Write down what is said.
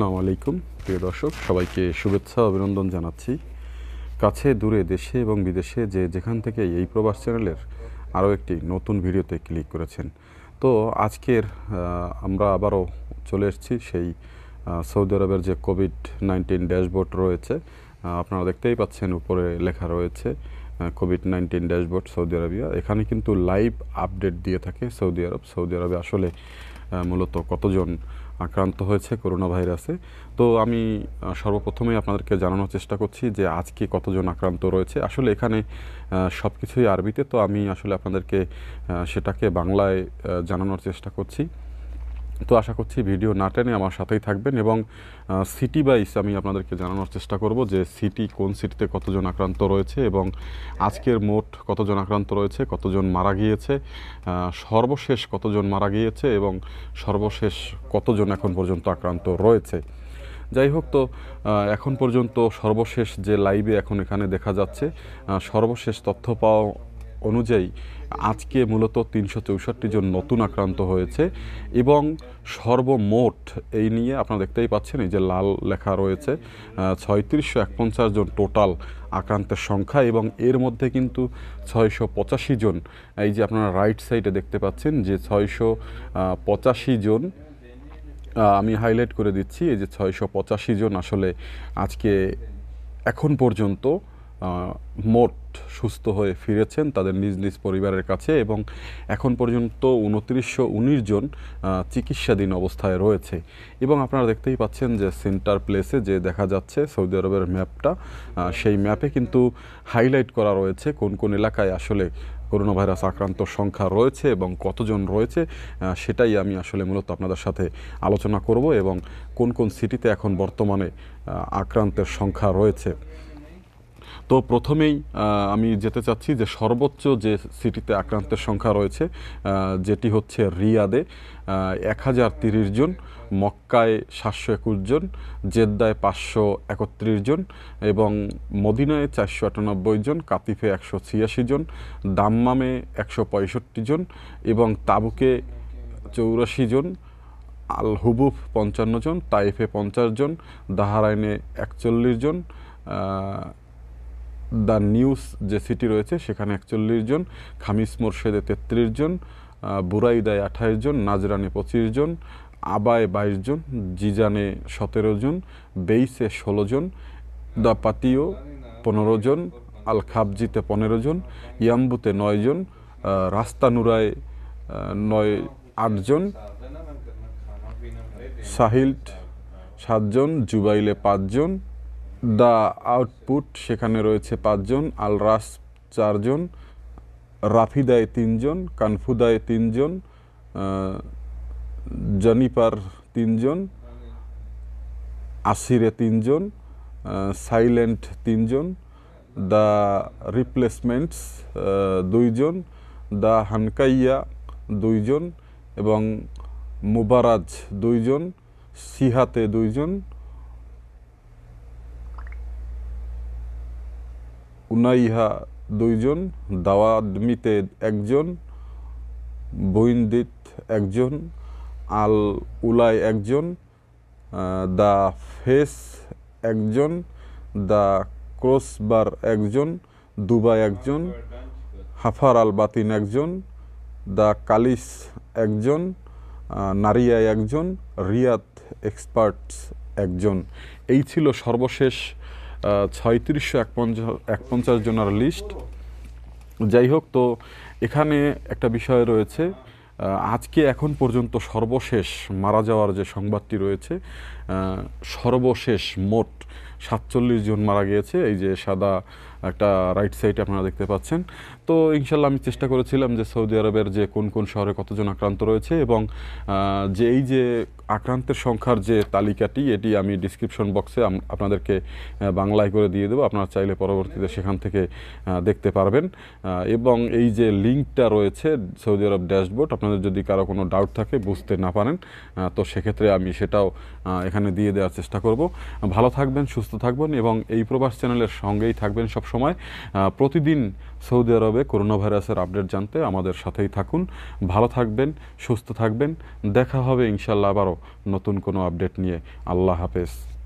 আসসালামু আলাইকুম প্রিয় দর্শক সবাইকে শুভেচ্ছা অভিনন্দন জানাচ্ছি কাছে দূরে দেশে এবং বিদেশে যে যেখান থেকে এই প্রবাস চ্যানেলের আরও একটি নতুন ভিডিওতে ক্লিক করেছেন তো আজকের আমরা আবারও চলে এসেছি সেই সৌদি আরবের যে কোভিড নাইন্টিন ড্যাশবোর্ড রয়েছে আপনারা দেখতেই পাচ্ছেন উপরে লেখা রয়েছে COVID nineteen dashboard Saudi Arabia এখানে কিন্তু লাইভ আপডেট দিয়ে থাকে সৌদি আরব সৌদি আরবে আসলে মূলত কতজন আক্রান্ত হয়েছে করোনা ভাইরাসে তো আমি সর্বপ্রথমেই আপনাদেরকে জানানোর চেষ্টা করছি যে আজকে কতজন আক্রান্ত রয়েছে আসলে এখানে সব কিছুই আরবিতে তো আমি আসলে আপনাদেরকে সেটাকে বাংলায় জানানোর চেষ্টা করছি তো আশা করছি ভিডিও না টেনে আমার সাথেই থাকবেন এবং সিটি বাইস আমি আপনাদেরকে জানানোর চেষ্টা করব যে সিটি কোন সিটিতে কতজন আক্রান্ত রয়েছে এবং আজকের মোট কতজন আক্রান্ত রয়েছে কতজন মারা গিয়েছে সর্বশেষ কতজন মারা গিয়েছে এবং সর্বশেষ কতজন এখন পর্যন্ত আক্রান্ত রয়েছে যাই হোক তো এখন পর্যন্ত সর্বশেষ যে লাইভে এখন এখানে দেখা যাচ্ছে সর্বশেষ তথ্য পাওয়া অনুযায়ী আজকে মূলত তিনশো চৌষট্টি জন নতুন আক্রান্ত হয়েছে এবং সর্বমোট এই নিয়ে আপনারা দেখতেই পাচ্ছেন এই যে লাল লেখা রয়েছে ছয়ত্রিশশো একপঞ্চাশ জন টোটাল আক্রান্তের সংখ্যা এবং এর মধ্যে কিন্তু ছয়শো পঁচাশি জন এই যে আপনারা রাইট সাইডে দেখতে পাচ্ছেন যে ছয়শো পঁচাশি জন আমি হাইলাইট করে দিচ্ছি এই যে ছয়শো পঁচাশি জন আসলে আজকে এখন পর্যন্ত মোট সুস্থ হয়ে ফিরেছেন তাদের নিজ নিজ পরিবারের কাছে এবং এখন পর্যন্ত উনত্রিশশো উনিশ জন চিকিৎসাধীন অবস্থায় রয়েছে এবং আপনারা দেখতেই পাচ্ছেন যে সেন্টার প্লেসে যে দেখা যাচ্ছে সৌদি আরবের ম্যাপটা সেই ম্যাপে কিন্তু হাইলাইট করা রয়েছে কোন কোন এলাকায় আসলে করোনা ভাইরাস আক্রান্ত সংখ্যা রয়েছে এবং কতজন রয়েছে সেটাই আমি আসলে মূলত আপনাদের সাথে আলোচনা করব এবং কোন কোন সিটিতে এখন বর্তমানে আক্রান্তের সংখ্যা রয়েছে তো প্রথমেই আমি যেতে চাচ্ছি যে সর্বোচ্চ যে সিটিতে আক্রান্তের সংখ্যা রয়েছে যেটি হচ্ছে রিয়াদে এক হাজার তিরিশ জন মক্কায় সাতশো একুশ জন জেদ্দায় পাঁচশো একত্রিশ জন এবং মদিনায় চারশো আটানব্বই জন কাতিফে একশো ছিয়াশি জন দাম্মামে একশো পঁয়ষট্টি জন এবং তাবুকে চৌরাশি জন আল হুবুফ পঞ্চান্ন জন তাইফে পঞ্চাশ জন দাহারাইনে একচল্লিশ জন দ্য নিউজ যে সিটি রয়েছে সেখানে একচল্লিশ জন খামিস মোর্শেদে তেত্রিশ জন বুরাইদায় আঠাশ জন নাজরানে পঁচিশ জন আবায় বাইশ জন জিজানে সতেরো জন বেইসে ষোলো জন দ্য পাতিও পনেরো জন আল খাবজিতে পনেরো জন ইয়াম্বুতে নয় জন নুরায় নয় আটজন সাহিল্ট সাতজন জুবাইলে পাঁচজন দ্য আউটপুট সেখানে রয়েছে পাঁচজন আল রাস চারজন রাফিদায় তিনজন কানফুদায় তিনজন জনিপার তিনজন আসিরে তিনজন সাইলেন্ট তিনজন দ্য রিপ্লেসমেন্টস দুইজন দ্য হানকাইয়া দুইজন এবং মুবারাজ দুইজন সিহাতে দুইজন উনাইহা দুইজন দাওয়াদমিতে একজন বইন্দিত একজন আল উলাই একজন দ্য ফেস একজন দ্য ক্রসবার একজন দুবাই একজন হাফার আল বাতিন একজন দ্য কালিস একজন নারিয়া একজন রিয়াত এক্সপার্টস একজন এই ছিল সর্বশেষ ছয়ত্রিশশো একপঞ্চাশ জনের লিস্ট যাই হোক তো এখানে একটা বিষয় রয়েছে আজকে এখন পর্যন্ত সর্বশেষ মারা যাওয়ার যে সংবাদটি রয়েছে সর্বশেষ মোট সাতচল্লিশ জন মারা গিয়েছে এই যে সাদা একটা রাইট সাইডে আপনারা দেখতে পাচ্ছেন তো ইনশাল্লাহ আমি চেষ্টা করেছিলাম যে সৌদি আরবের যে কোন কোন শহরে কতজন আক্রান্ত রয়েছে এবং যে এই যে আক্রান্তের সংখ্যার যে তালিকাটি এটি আমি ডিসক্রিপশন বক্সে আপনাদেরকে বাংলায় করে দিয়ে দেবো আপনারা চাইলে পরবর্তীতে সেখান থেকে দেখতে পারবেন এবং এই যে লিঙ্কটা রয়েছে সৌদি আরব ড্যাশবোর্ড আপনাদের যদি কারো কোনো ডাউট থাকে বুঝতে না পারেন তো সেক্ষেত্রে আমি সেটাও এখানে দিয়ে দেওয়ার চেষ্টা করব ভালো থাকবেন সুস্থ থাকবেন এবং এই প্রবাস চ্যানেলের সঙ্গেই থাকবেন সব সময় প্রতিদিন সৌদি আরবে করোনা ভাইরাসের আপডেট জানতে আমাদের সাথেই থাকুন ভালো থাকবেন সুস্থ থাকবেন দেখা হবে ইনশাল্লাহ আবারও নতুন কোনো আপডেট নিয়ে আল্লাহ হাফেজ